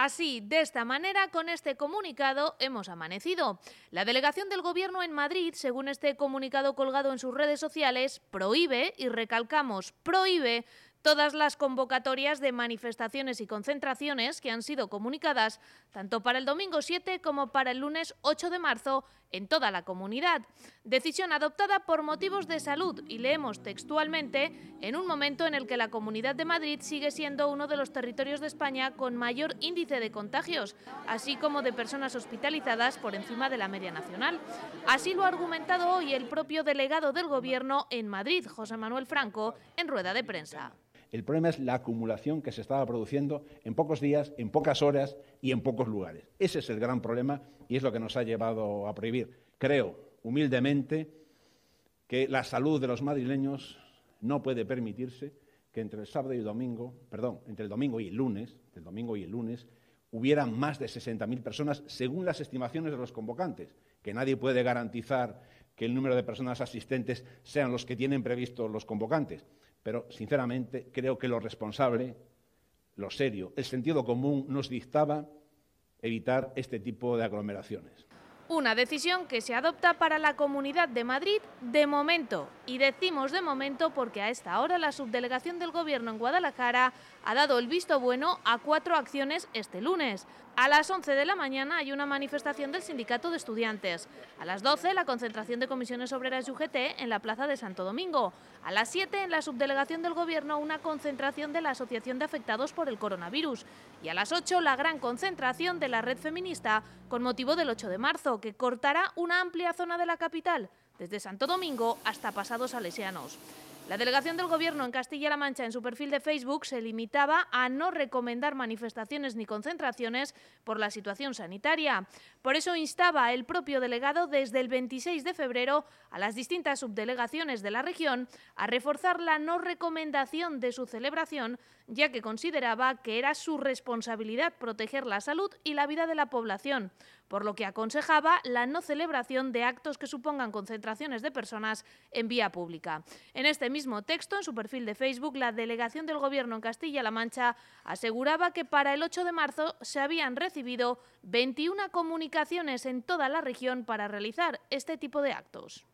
Así, de esta manera, con este comunicado hemos amanecido. La delegación del Gobierno en Madrid, según este comunicado colgado en sus redes sociales, prohíbe, y recalcamos, prohíbe todas las convocatorias de manifestaciones y concentraciones que han sido comunicadas tanto para el domingo 7 como para el lunes 8 de marzo en toda la comunidad. Decisión adoptada por motivos de salud y leemos textualmente en un momento en el que la Comunidad de Madrid sigue siendo uno de los territorios de España con mayor índice de contagios, así como de personas hospitalizadas por encima de la media nacional. Así lo ha argumentado hoy el propio delegado del Gobierno en Madrid, José Manuel Franco, en rueda de prensa. El problema es la acumulación que se estaba produciendo en pocos días, en pocas horas y en pocos lugares. Ese es el gran problema y es lo que nos ha llevado a prohibir. Creo, humildemente, que la salud de los madrileños no puede permitirse que entre el sábado y el domingo, perdón, entre el domingo y el lunes, domingo y el lunes, hubiera más de 60.000 personas, según las estimaciones de los convocantes, que nadie puede garantizar que el número de personas asistentes sean los que tienen previstos los convocantes. Pero, sinceramente, creo que lo responsable, lo serio, el sentido común nos dictaba evitar este tipo de aglomeraciones. Una decisión que se adopta para la Comunidad de Madrid de momento. Y decimos de momento porque a esta hora la subdelegación del Gobierno en Guadalajara ha dado el visto bueno a cuatro acciones este lunes. A las 11 de la mañana hay una manifestación del Sindicato de Estudiantes. A las 12 la concentración de comisiones obreras UGT en la Plaza de Santo Domingo. A las 7 en la subdelegación del Gobierno una concentración de la Asociación de Afectados por el Coronavirus. Y a las 8 la gran concentración de la Red Feminista con motivo del 8 de marzo que cortará una amplia zona de la capital, desde Santo Domingo hasta Pasados Salesianos. La delegación del Gobierno en Castilla-La Mancha en su perfil de Facebook se limitaba a no recomendar manifestaciones ni concentraciones por la situación sanitaria. Por eso instaba el propio delegado desde el 26 de febrero a las distintas subdelegaciones de la región a reforzar la no recomendación de su celebración, ya que consideraba que era su responsabilidad proteger la salud y la vida de la población por lo que aconsejaba la no celebración de actos que supongan concentraciones de personas en vía pública. En este mismo texto, en su perfil de Facebook, la delegación del Gobierno en Castilla-La Mancha aseguraba que para el 8 de marzo se habían recibido 21 comunicaciones en toda la región para realizar este tipo de actos.